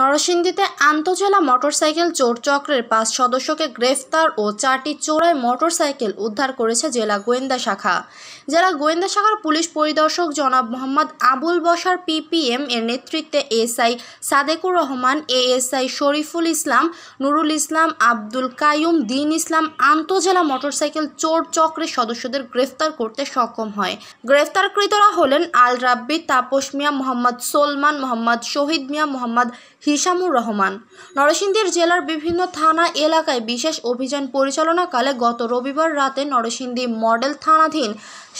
নরসিংদীতে আন্তজেলা মোটরসাইকেল চোর চক্রের পাঁচ সদস্যকে গ্রেফতার ও চারটি চোরাই মোটরসাইকেল উদ্ধার করেছে জেলা গোয়েন্দা শাখা জেলা গোয়েন্দা শাখার পুলিশ পরিদর্শক জনাব মোহাম্মদ আবুল বসার পিপিএম এর নেতৃত্বে SI Sadekur Rahman ASI Shariful Islam Nurul Islam Abdul Kayum Din Islam আন্তজেলা motorcycle চোর চক্রের সদস্যদের গ্রেফতার করতে সক্ষম হয় গ্রেফতারকৃতরা হলেন আল রাব্বি তাপস মিয়া মোহাম্মদ সোলমান মোহাম্মদ শহীদ মিয়া মোহাম্মদ হিসামুর রহমান নরসিংদীর জেলার বিভিন্ন থানা এলাকায় বিশেষ অভিযান পরিচালনাকালে গত রবিবার রাতে নরসিংদী মডেল থানাধীন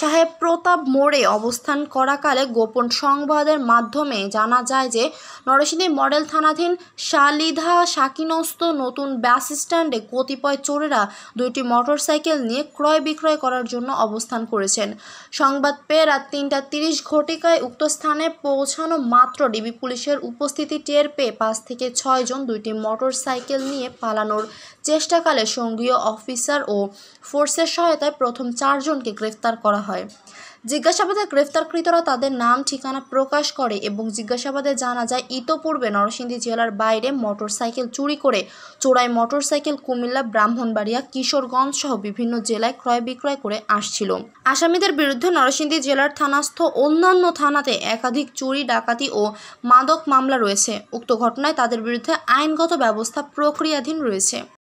সাহেব প্রতাপ মোড়ে অবস্থান করাকালে গোপন সংবাদের মাধ্যমে জানা যায় যে নরসিংদী মডেল থানাধীন শালিধা শাকিনস্ত নতুন ব্যাস স্ট্যান্ডে কতিপয় চোরেরা দুইটি মোটরসাইকেল নিয়ে ক্রয় বিক্রয় করার জন্য অবস্থান করেছেন সংবাদ পেয়ে রাত তিনটা তিরিশ ঘটিকায় উক্ত স্থানে পৌঁছানো মাত্র ডিবি পুলিশের উপস্থিতি টের পেয়ে পাঁচ থেকে ছয়জন দুইটি মোটরসাইকেল নিয়ে পালানোর চেষ্টাকালে সঙ্গীয় অফিসার ও ফোর্সের সহায়তায় প্রথম চারজনকে গ্রেফতার করা হয় হয় জিজ্ঞাসাবাদে গ্রেফতারকৃতরা তাদের নাম ঠিকানা প্রকাশ করে এবং জিজ্ঞাসাবাদে জানা যায় ইতোপূর্বে নরসিংদী জেলার বাইরে মোটরসাইকেল চুরি করে চোরাই মোটরসাইকেল কুমিল্লা ব্রাহ্মণবাড়িয়া কিশোরগঞ্জ সহ বিভিন্ন জেলায় ক্রয় বিক্রয় করে আসছিল আসামিদের বিরুদ্ধে নরসিংদী জেলার থানাস্থ অন্যান্য থানাতে একাধিক চুরি ডাকাতি ও মাদক মামলা রয়েছে উক্ত ঘটনায় তাদের বিরুদ্ধে আইনগত ব্যবস্থা প্রক্রিয়াধীন রয়েছে